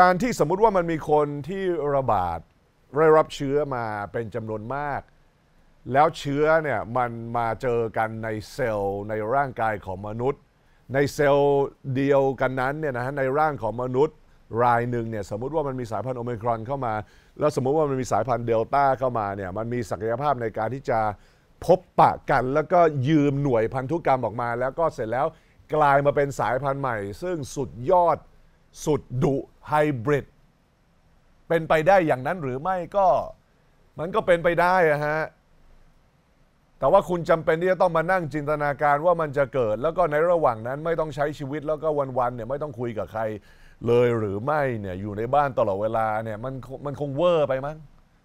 การที่สมมุติว่ามันมีคนที่ระบาดได้รับเชื้อมาเป็นจำนวนมาก แล้วเชื้อเนี่ยมันมาเจอกันในเซลล์ในร่างกายของมนุษย์ ในเซลล์เดียวกันนั้นเนี่ยนะฮะในร่างของมนุษย์รายหนึ่งเนี่ยสมมติว่ามันมีสายพันธุ์โอเมกครอนเข้ามาแล้วสมมติว่ามันมีสายพันธุ์เดลต้าเข้ามาเนี่ยมันมีศักยภาพในการที่จะพบปะกัน แล้วก็ยืมหน่วยพันธุกรรมออกมา แล้วก็เสร็จแล้วกลายมาเป็นสายพันธุ์ใหม่ ซึ่งสุดยอดสุดดุไฮบริดเป็นไปได้อย่างนั้นหรือไม่ก็มันก็เป็นไปได้อะฮะ แต่ว่าคุณจำเป็นที่จะต้องมานั่งจินตนาการว่ามันจะเกิด แล้วก็ในระหว่างนั้น ไม่ต้องใช้ชีวิตแล้วก็วันๆเนี่ยไม่ต้องคุยกับใครเลยหรือไม่เนี่ยอยู่ในบ้านตลอดเวลาเนี่ยมันมันคงเวอร์ไปมั้ง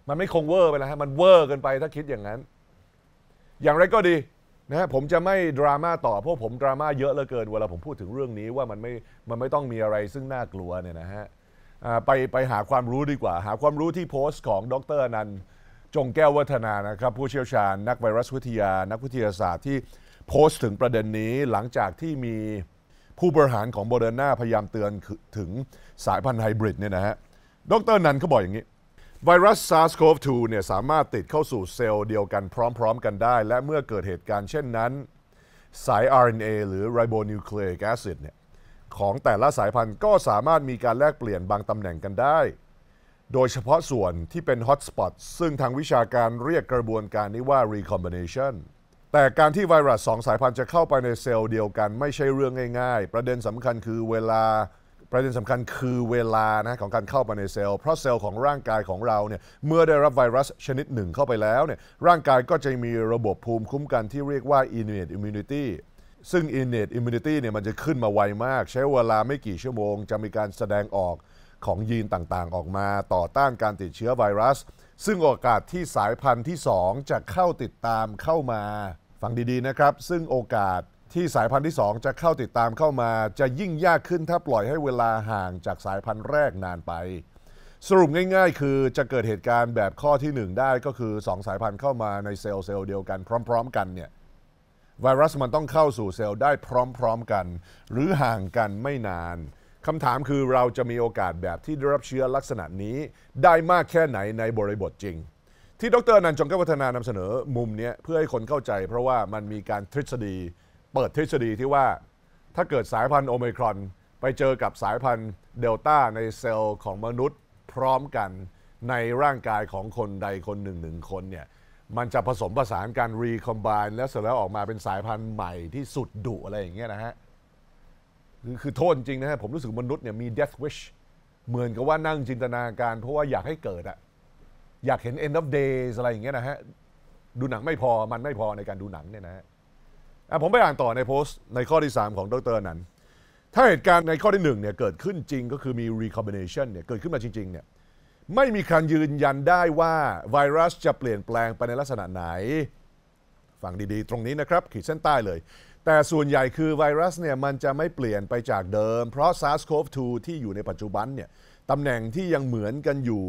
มันไม่คงเวอร์ไปแล้วฮะ มันเวอร์เกินไปถ้าคิดอย่างนั้น อย่างไรก็ดีนะผมจะไม่ดราม่าต่อ เพราะผมดราม่าเยอะเหลือเกินเวลาผมพูดถึงเรื่องนี้ว่ามันไม่ มันไม่ต้องมีอะไรซึ่งน่ากลัวเนี่ยนะฮะไปไปหาความรู้ดีกว่า หาความรู้ที่โพสต์ของดรนันจงแก้ววัฒนานะครับผู้เชี่ยวชาญ นักไวรัสวิทยา นักวิทยาศาสตร์ที่โพสต์ถึงประเด็นนี้หลังจากที่มีผู้บริหารของโบเดอร์นาพยายามเตือนถึงสายพันธุ์ไฮบริดเนี่ยนะฮะดร นันเขาบอกอย่างนี้ไวรัส SARS-CoV-2 เนี่ยสามารถติดเข้าสู่เซลล์เดียวกันพร้อมๆกันได้ และเมื่อเกิดเหตุการณ์เช่นนั้น สาย RNA หรือ ribonucleic acid เนี่ยของแต่ละสายพันธุ์ก็สามารถมีการแลกเปลี่ยนบางตำแหน่งกันได้ โดยเฉพาะส่วนที่เป็น hotspot ซึ่งทางวิชาการเรียกกระบวนการนี้ว่า recombination แต่การที่ไวรัสสองสายพันธุ์จะเข้าไปในเซลล์เดียวกันไม่ใช่เรื่องง่ายๆ ประเด็นสำคัญคือเวลาประเด็นสำคัญคือเวลานะของการเข้ามาในเซลล์ เพราะเซลล์ของร่างกายของเราเนี่ยเมื่อได้รับไวรัสชนิดหนึ่งเข้าไปแล้วเนี่ยร่างกายก็จะมีระบบภูมิคุ้มกันที่เรียกว่า innate immunity ซึ่ง innate immunity เนี่ยมันจะขึ้นมาไวมาก ใช้เวลาไม่กี่ชั่วโมง จะมีการแสดงออกของยีนต่างๆออกมา ต่อต้านการติดเชื้อไวรัส ซึ่งโอกาสที่สายพันธุ์ที่ 2 จะเข้าติดตามเข้ามาฟังดีๆนะครับ ซึ่งโอกาสที่สายพันธุ์ที่ 2 จะเข้าติดตามเข้ามาจะยิ่งยากขึ้นถ้าปล่อยให้เวลาห่างจากสายพันธุ์แรกนานไป สรุปง่าย ๆ คือจะเกิดเหตุการณ์แบบข้อที่ 1 ได้ ก็คือ 2 สายพันธุ์เข้ามาในเซลล์เซลล์เดียวกันพร้อม ๆ กันเนี่ยไวรัสมันต้องเข้าสู่เซลล์ได้พร้อม ๆกัน หรือห่างกันไม่นาน คำถามคือเราจะมีโอกาสแบบที่ได้รับเชื้อลักษณะนี้ได้มากแค่ไหนในบริบทจริง ที่ดรนันจงกวัฒนานำเสนอมุมนี้เพื่อให้คนเข้าใจ เพราะว่ามันมีการทฤษฎีเปิดทฤษฎีที่ว่าถ้าเกิดสายพันธุ์โอมครอน ไปเจอกับสายพันธุ์เดลต้าในเซลล์ของมนุษย์พร้อมกันในร่างกายของคนใดคนหนึ่งหนึ่งคนเนี่ยมันจะผสมผสานการรีคอมไบน์แล้วเสร็จแล้วออกมาเป็นสายพันธุ์ใหม่ที่สุดดุอะไรอย่างเงี้ยนะฮะ คือคือโทษจริงนะฮะ ผมรู้สึกมนุษย์เนี่ยมี death wish เหมือนกับว่านั่งจินตนาการเพราะว่าอยากให้เกิดอะอยากเห็น end of days อะไรอย่างเงี้ยนะฮะดูหนังไม่พอมันไม่พอในการดูหนังเนี่ยนะฮะผมไปอ่านต่อในโพสต์ ในข้อที่ 3 ของดรนั้น ถ้าเหตุการณ์ในข้อที่1เนี่ยเกิดขึ้นจริงก็คือมี recombination เนี่ยเกิดขึ้นมาจริงๆเนี่ยไม่มีการยืนยันได้ว่า ไวรัสจะเปลี่ยนแปลงไปในลักษณะไหน ฟังดีๆ ตรงนี้นะครับ ขีดเส้นใต้เลย แต่ส่วนใหญ่คือไวรัสเนี่ยมันจะไม่เปลี่ยนไปจากเดิมเพราะ SARS-CoV-2 ที่อยู่ในปัจจุบันเนี่ยตำแหน่งที่ยังเหมือนกันอยู่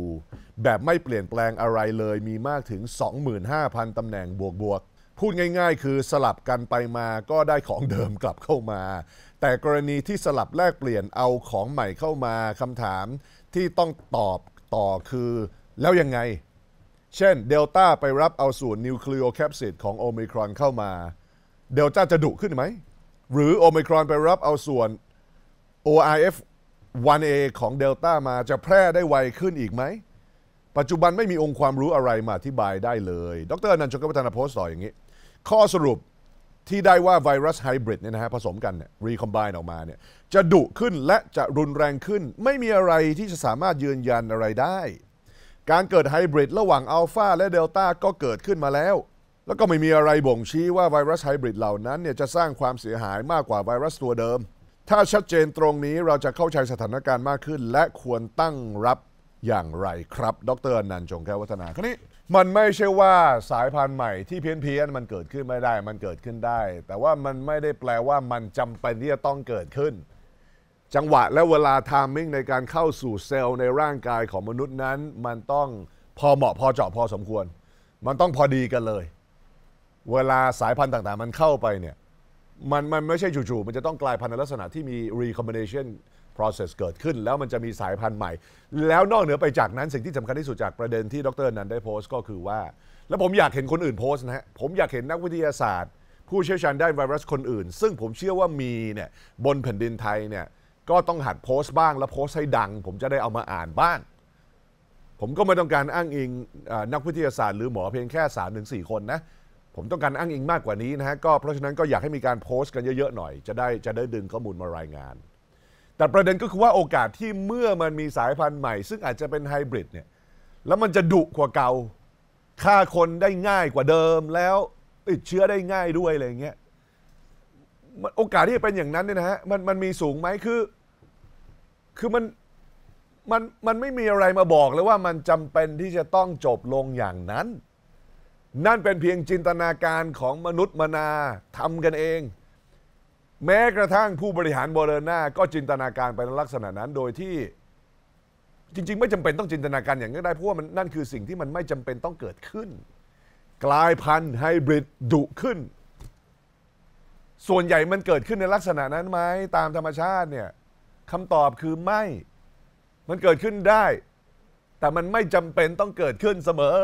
แบบไม่เปลี่ยนแปลงอะไรเลยมีมากถึง 25,000ตำแหน่งบวกพูดง่ายๆ คือสลับกันไปมาก็ได้ของเดิมกลับเข้ามา แต่กรณีที่สลับแลกเปลี่ยนเอาของใหม่เข้ามาคำถามที่ต้องตอบต่อคือแล้วยังไง เช่นเดลต้าไปรับเอาส่วนนิวคลีโอแคปซิดของโอมิครอนเข้ามา เดลต้าจะดุขึ้นไหม หรือโอมิครอนไปรับเอาส่วน ORF 1A ของเดลต้ามาจะแพร่ได้ไวขึ้นอีกไหม ปัจจุบันไม่มีองค์ความรู้อะไรมาอธิบายได้เลย ดรอนันต์ชนกพัฒนาโพสต์ต่ออย่างนี้ข้อสรุปที่ได้ว่าไวรัสไฮบริดเนี่ยนะฮะผสมกันเนี่ยรีคอมไบน์ออกมาเนี่ยจะดุขึ้นและจะรุนแรงขึ้น ไม่มีอะไรที่จะสามารถยืนยันอะไรได้ การเกิดไฮบริดระหว่างอัลฟาและเดลต้าก็เกิดขึ้นมาแล้ว แล้วก็ไม่มีอะไรบ่งชี้ว่าไวรัสไฮบริดเหล่านั้นเนี่ยจะสร้างความเสียหายมากกว่าไวรัสตัวเดิม ถ้าชัดเจนตรงนี้เราจะเข้าใจสถานการณ์มากขึ้น และควรตั้งรับอย่างไรครับ ดรนันจงแก้ววัฒนาครับนี้มันไม่ใช่ว่าสายพันธุ์ใหม่ที่เพี้ยนเพี้ยนมันเกิดขึ้นไม่ได้ มันเกิดขึ้นได้ แต่ว่ามันไม่ได้แปลว่ามันจำเป็นที่จะต้องเกิดขึ้น จังหวะและเวลาทามมิ่งในการเข้าสู่เซลล์ในร่างกายของมนุษย์นั้น มันต้องพอเหมาะพอเจาะพอสมควร มันต้องพอดีกันเลย เวลาสายพันธุ์ต่างๆ มันเข้าไปเนี่ย มัน มันไม่ใช่จู่ๆมันจะต้องกลายพันธุ์ในลักษณะที่มี recombination process เกิดขึ้น แล้วมันจะมีสายพันธุ์ใหม่ แล้วนอกเหนือไปจากนั้นสิ่งที่สำคัญที่สุดจากประเด็นที่ดร นันได้โพสต์ก็คือว่า แล้วผมอยากเห็นคนอื่นโพสต์นะฮะผมอยากเห็นนักวิทยาศาสตร์ ผู้เชี่ยวชาญด้านไวรัสคนอื่น ซึ่งผมเชื่อว่ามีเนี่ยบนแผ่นดินไทยเนี่ยก็ต้องหัดโพสต์บ้าง และโพสต์ให้ดัง ผมจะได้เอามาอ่านบ้างผมก็ไม่ต้องการอ้างอิงนักวิทยาศาสตร์หรือหมอเพียงแค่3สคนนะผมต้องการอ้างอิงมากกว่านี้นะฮะก็เพราะฉะนั้นก็อยากให้มีการโพสต์กันเยอะๆหน่อย จะได้จะได้ดึงข้อมูลมารายงานแต่ประเด็นก็คือว่าโอกาสที่เมื่อมันมีสายพันธุ์ใหม่ซึ่งอาจจะเป็นไฮบริดเนี่ยแล้วมันจะดุกว่าเก่าฆ่าคนได้ง่ายกว่าเดิมแล้วติดเชื้อได้ง่ายด้วยอะไรเงี้ยโอกาสที่จะเป็นอย่างนั้นเนี่ยนะฮะมันมันมีสูงไหมคือ คือมันมันมันไม่มีอะไรมาบอกเลยว่ามันจำเป็นที่จะต้องจบลงอย่างนั้น นั่นเป็นเพียงจินตนาการของมนุษย์มนาทำกันเองแม้กระทั่งผู้บริหารโบเดอร์นาก็จินตนาการไปในลักษณะนั้นโดยที่ จริงๆ ไม่จำเป็นต้องจินตนาการอย่างนี้ได้ เพราะว่ามันนั่นคือสิ่งที่มันไม่จำเป็นต้องเกิดขึ้น กลายพันธุ์ไฮบริดดุขึ้น ส่วนใหญ่มันเกิดขึ้นในลักษณะนั้นไหมตามธรรมชาติเนี่ยคำตอบคือไม่มันเกิดขึ้นได้ แต่มันไม่จำเป็นต้องเกิดขึ้นเสมอ